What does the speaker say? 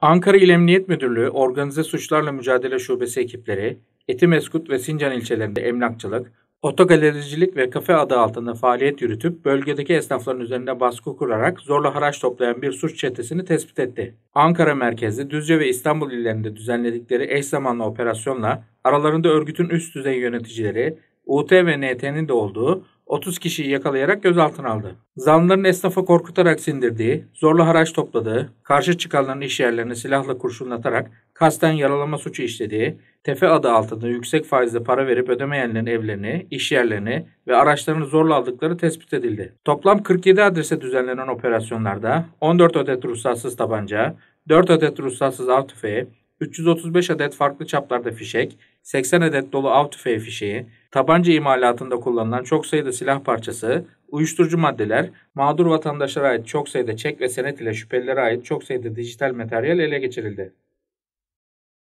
Ankara İl Emniyet Müdürlüğü Organize Suçlarla Mücadele Şubesi ekipleri, Etimeskut ve Sincan ilçelerinde emlakçılık, otogalericilik ve kafe adı altında faaliyet yürütüp bölgedeki esnafların üzerinde baskı kurarak zorla haraç toplayan bir suç çetesini tespit etti. Ankara merkezli Düzce ve İstanbul illerinde düzenledikleri eş zamanlı operasyonla aralarında örgütün üst düzey yöneticileri, UT ve NT'nin de olduğu 30 kişiyi yakalayarak gözaltına aldı. Zanlıların esnafa korkutarak sindirdiği, zorla haraç topladığı, karşı çıkanların iş yerlerini silahla kurşunlatarak kasten yaralama suçu işlediği, tefe adı altında yüksek faizle para verip ödemeyenlerin evlerini, iş yerlerini ve araçlarını zorla aldıkları tespit edildi. Toplam 47 adrese düzenlenen operasyonlarda 14 adet ruhsatsız tabanca, 4 adet ruhsatsız av tüfeği, 335 adet farklı çaplarda fişek, 80 adet dolu av tüfeği fişeği, tabanca imalatında kullanılan çok sayıda silah parçası, uyuşturucu maddeler, mağdur vatandaşlara ait çok sayıda çek ve senet ile şüphelilere ait çok sayıda dijital materyal ele geçirildi.